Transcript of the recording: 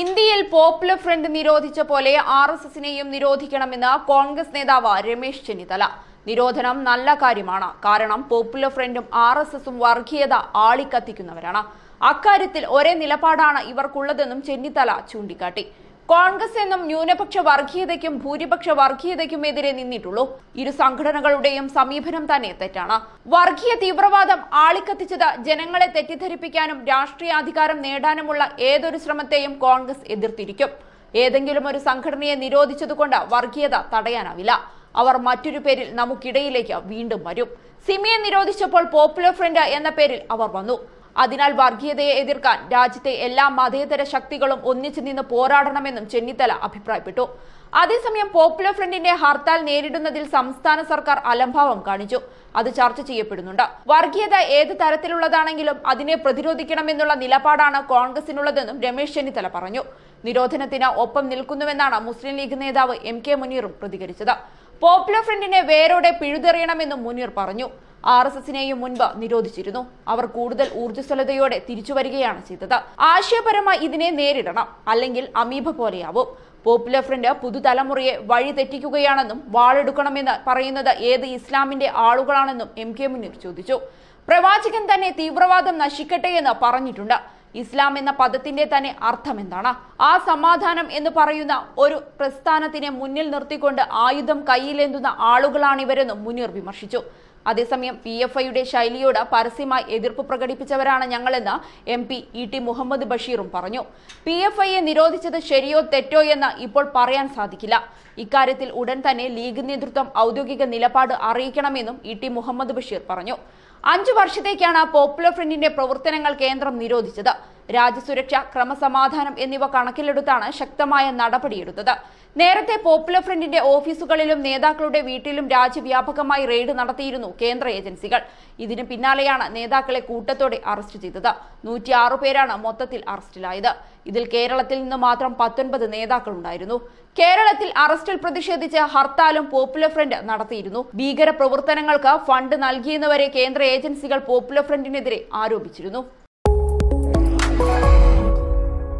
ഇന്ത്യയിൽ popular front നിരോധിച്ച പോലെ ആർ എസ് എസിനെയും നിരോധിക്കണമെന്ന് കോൺഗ്രസ് നേതാവ് രമേശ് ചെന്നിത്തല നിരോധനം നല്ല കാര്യമാണ് കാരണം പോപ്പുലർ ഫ്രണ്ടും ആർ എസ് എസും വർഗീയത ആളിക്കത്തിക്കുന്നവരാണ് അക്കാര്യത്തിൽ ഒരേ നിലപാടാണ് ഇവർക്കുള്ളതെന്നും ചെന്നിത്തല ചൂണ്ടിക്കാട്ടി കോൺഗ്രസ് എന്നും ന്യൂനപക്ഷ വർഗീയതയ്ക്കും ഭൂരിപക്ഷ വർഗീയതയ്ക്കും എതിരെ നിന്നിട്ടുള്ളൂ ഇരു സംഘടനകളുടെയും സമീപനം തന്നെ തെറ്റാണ് വർഗീയ തീവ്രവാദം ആളിക്കത്തിച്ചത് ജനങ്ങളെ തെറ്റിദ്ധരിപ്പിക്കാനും രാഷ്ട്രീയ അധികാരം നേടാനുമുള്ള ഏതൊരു ശ്രമത്തെയും കോൺഗ്രസ് എതിർത്തിരിക്കും ഏതെങ്കിലും ഒരു സംഘടനയെ നിരോധിച്ചതുകൊണ്ട് വർഗീയത തടയാനാവില്ല അവർ മറ്റൊരു പേരിൽ നമുക്കിടയിലേക്ക് വീണ്ടും വരും സിമിയെ നിരോധിച്ചപ്പോൾ പോപ്പുലർ ഫ്രണ്ട് എന്ന പേരിൽ അവർ വന്നു അതിനാൽ വർഗീയതയെ എതിർക്കാൻ രാജ്യത്തെ എല്ലാ മതേതര ശക്തികളും ഒന്നിച്ചു നിന്ന് പോരാടണമെന്നും ചെന്നിത്തല അഭിപ്രായപ്പെട്ടു അതേസമയം പോപ്പുലർ ഫ്രണ്ടിന്റെ ഹർത്താൽ നേരിടുന്നതിൽ സംസ്ഥാന സർക്കാർ അലംഭാവം കാണിച്ചു അത് ചർച്ച ചെയ്യപ്പെടുന്നുണ്ട് വർഗീയത ഏത് തരത്തിലുള്ളതാണെങ്കിലും അതിനെ പ്രതിരോധിക്കണമെന്നുള്ള നിലപാടാണ് കോൺഗ്രസിനുള്ളതെന്നും രമേശ് ചെന്നിത്തല പറഞ്ഞു നിരോധനത്തിന് ഒപ്പം നിൽക്കുന്നുവെന്നാണ് മുസ്ലിം ലീഗ് നേതാവ് എം കെ മുനീറും പ്രതികരിച്ചത് പോപ്പുലർ ഫ്രണ്ടിനെ വേരോടെ പിഴുതെറിയണമെന്നും മുനീർ പറഞ്ഞു ആർ എസ് എസിനെയും മുൻപ് നിരോധിച്ചിരുന്നു അവർ കൂടുതൽ ഊർജ്ജസ്വലതയോടെ തിരിച്ചു വരികയാണ് ചെയ്തത് ആശയപരമായി ഇതിനെ നേരിടണം അല്ലെങ്കിൽ അമീബ പോലെയാവും പോപ്പുലർ ഫ്രണ്ട് പുതുതലമുറയെ വഴി തെറ്റിക്കുകയാണെന്നും വാളെടുക്കണമെന്ന് പറയുന്നത് ഏത് ഇസ്ലാമിന്റെ ആളുകളാണെന്നും എം കെ മുനീർ ചോദിച്ചു പ്രവാചകൻ തന്നെ തീവ്രവാദം നശിക്കട്ടെ എന്ന് പറഞ്ഞിട്ടുണ്ട് ഇസ്ലാം എന്ന പദത്തിന്റെ തന്നെ അർത്ഥം എന്താണ് ആ സമാധാനം എന്ന് പറയുന്ന ഒരു പ്രസ്ഥാനത്തിനെ മുന്നിൽ നിർത്തിക്കൊണ്ട് ആയുധം കയ്യിലേന്തുന്ന ആളുകളാണിവരെന്നും മുനീർ വിമർശിച്ചു അതേസമയം പി എഫ് ഐയുടെ ശൈലിയോട് പരസ്യമായി എതിർപ്പ് പ്രകടിപ്പിച്ചവരാണ് ഞങ്ങളെന്ന് M P E T Muhammad ബഷീറും പറഞ്ഞു പി എഫ് ഐയെ നിരോധിച്ചത് ശരിയോ തെറ്റോ എന്ന് ഇപ്പോൾ പറയാൻ സാധിക്കില്ല ഇക്കാര്യത്തിൽ ഉടൻ തന്നെ ലീഗ് നേതൃത്വം ഔദ്യോഗിക നിലപാട് അറിയിക്കണമെന്നും ഇ ടി മുഹമ്മദ് ബഷീർ പറഞ്ഞു അഞ്ചു വർഷത്തേക്കാണ് പോപ്പുലർ ഫ്രണ്ടിന്റെ പ്രവർത്തനങ്ങൾ കേന്ദ്രം നിരോധിച്ചത് രാജ്യസുരക്ഷ ക്രമസമാധാനം എന്നിവ കണക്കിലെടുത്താണ് ശക്തമായ നടപടിയെടുത്തത് നേരത്തെ പോപ്പുലർ ഫ്രണ്ടിന്റെ ഓഫീസുകളിലും നേതാക്കളുടെ വീട്ടിലും രാജ്യവ്യാപകമായി റെയ്ഡ് നടത്തിയിരുന്നു കേന്ദ്ര ഏജൻസികൾ ഇതിന് പിന്നാലെയാണ് നേതാക്കളെ കൂട്ടത്തോടെ അറസ്റ്റ് ചെയ്തത് നൂറ്റിയാറു പേരാണ് മൊത്തത്തിൽ അറസ്റ്റിലായത് ഇതിൽ കേരളത്തിൽ നിന്ന് മാത്രം പത്തൊൻപത് നേതാക്കളുണ്ടായിരുന്നു കേരളത്തിൽ അറസ്റ്റിൽ പ്രതിഷേധിച്ച് ഹർത്താലും പോപ്പുലർ ഫ്രണ്ട് നടത്തിയിരുന്നു ഭീകര പ്രവർത്തനങ്ങൾക്ക് ഫണ്ട് നൽകിയെന്നുവരെ കേന്ദ്ര ഏജൻസികൾ പോപ്പുലർ ഫ്രണ്ടിനെതിരെ ആരോപിച്ചിരുന്നു